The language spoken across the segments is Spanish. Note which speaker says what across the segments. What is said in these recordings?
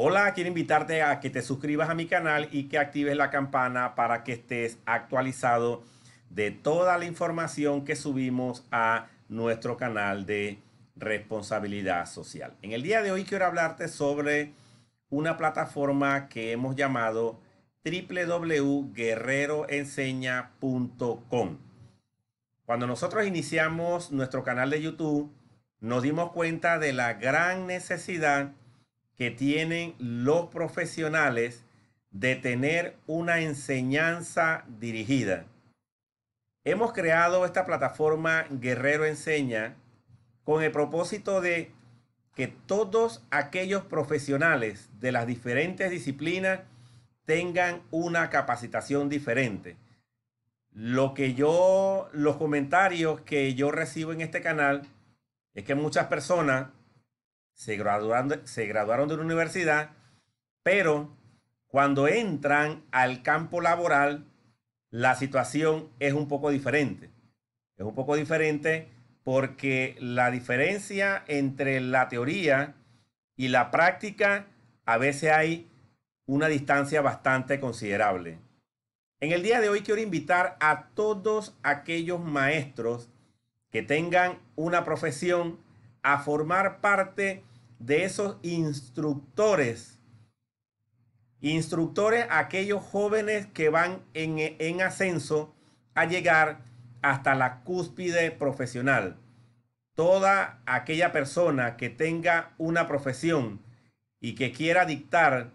Speaker 1: Hola, quiero invitarte a que te suscribas a mi canal y que actives la campana para que estés actualizado de toda la información que subimos a nuestro canal de responsabilidad social. En el día de hoy quiero hablarte sobre una plataforma que hemos llamado www.guerreroenseña.com. Cuando nosotros iniciamos nuestro canal de YouTube, nos dimos cuenta de la gran necesidad que tienen los profesionales de tener una enseñanza dirigida. Hemos creado esta plataforma Guerrero Enseña con el propósito de que todos aquellos profesionales de las diferentes disciplinas tengan una capacitación diferente. Lo que yo, los comentarios que yo recibo en este canal es que muchas personas se graduaron, de, se graduaron de la universidad, pero cuando entran al campo laboral, la situación es un poco diferente. Es un poco diferente porque la diferencia entre la teoría y la práctica a veces hay una distancia bastante considerable. En el día de hoy quiero invitar a todos aquellos maestros que tengan una profesión a formar parte de esos instructores. Instructores, aquellos jóvenes que van en, en ascenso a llegar hasta la cúspide profesional. Toda aquella persona que tenga una profesión y que quiera dictar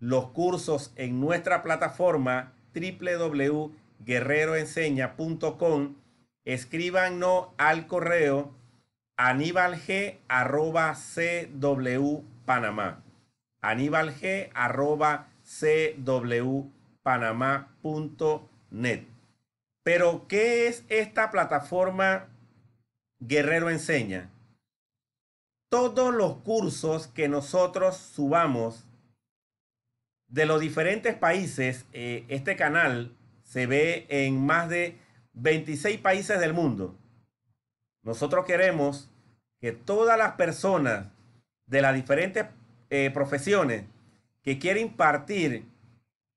Speaker 1: los cursos en nuestra plataforma www.guerreroenseña.com, escríbanos al correo aníbalg arroba cw panamá. g arroba cw Pero, ¿qué es esta plataforma Guerrero Enseña? Todos los cursos que nosotros subamos de los diferentes países, eh, este canal se ve en más de 26 países del mundo. Nosotros queremos que todas las personas de las diferentes eh, profesiones que quieren impartir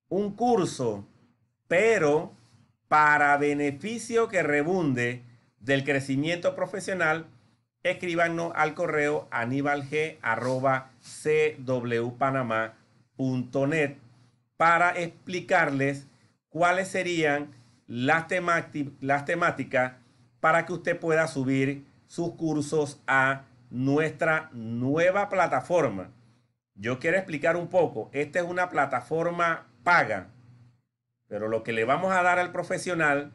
Speaker 1: un curso, pero para beneficio que rebunde del crecimiento profesional, escríbanos al correo anibalg.cwpanama.net para explicarles cuáles serían las temáticas para que usted pueda subir sus cursos a nuestra nueva plataforma. Yo quiero explicar un poco. Esta es una plataforma paga, pero lo que le vamos a dar al profesional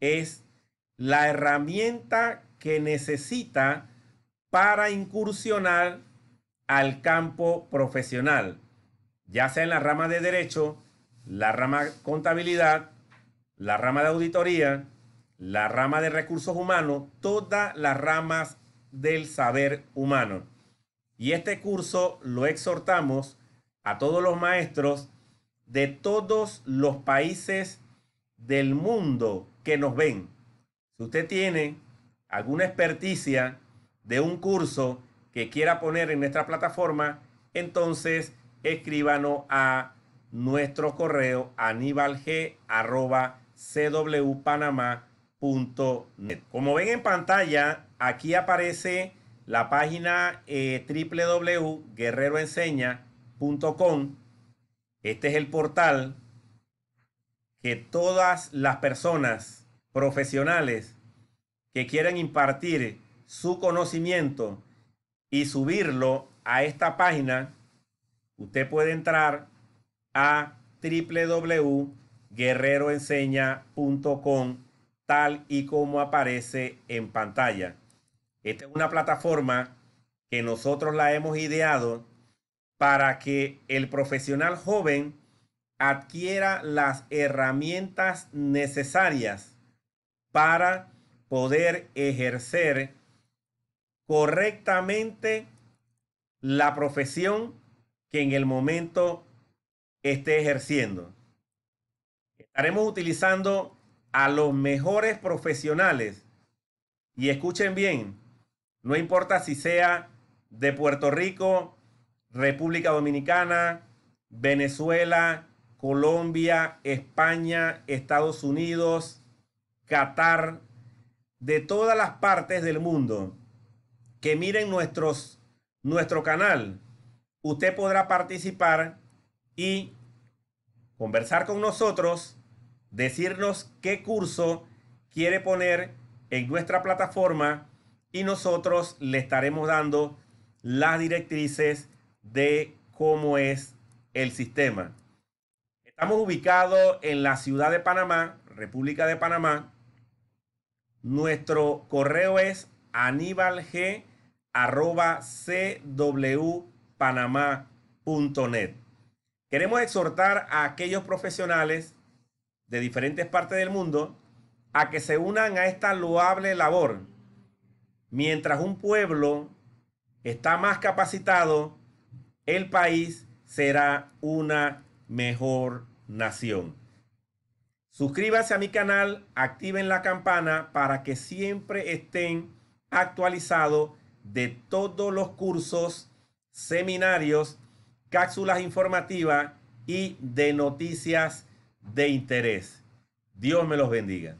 Speaker 1: es la herramienta que necesita para incursionar al campo profesional, ya sea en la rama de derecho, la rama contabilidad, la rama de auditoría, la rama de recursos humanos, todas las ramas del saber humano. Y este curso lo exhortamos a todos los maestros de todos los países del mundo que nos ven. Si usted tiene alguna experticia de un curso que quiera poner en nuestra plataforma, entonces escríbanos a nuestro correo anibalg.cwpanamá.com como ven en pantalla, aquí aparece la página eh, www.guerreroenseña.com. Este es el portal que todas las personas profesionales que quieren impartir su conocimiento y subirlo a esta página, usted puede entrar a www.guerreroenseña.com tal y como aparece en pantalla. Esta es una plataforma que nosotros la hemos ideado para que el profesional joven adquiera las herramientas necesarias para poder ejercer correctamente la profesión que en el momento esté ejerciendo. Estaremos utilizando a los mejores profesionales. Y escuchen bien, no importa si sea de Puerto Rico, República Dominicana, Venezuela, Colombia, España, Estados Unidos, Qatar, de todas las partes del mundo que miren nuestros, nuestro canal, usted podrá participar y conversar con nosotros decirnos qué curso quiere poner en nuestra plataforma y nosotros le estaremos dando las directrices de cómo es el sistema. Estamos ubicados en la ciudad de Panamá, República de Panamá. Nuestro correo es aníbalg.cwpanamá.net. Queremos exhortar a aquellos profesionales de diferentes partes del mundo a que se unan a esta loable labor. Mientras un pueblo está más capacitado, el país será una mejor nación. Suscríbase a mi canal, activen la campana para que siempre estén actualizados de todos los cursos, seminarios, cápsulas informativas y de noticias de interés. Dios me los bendiga.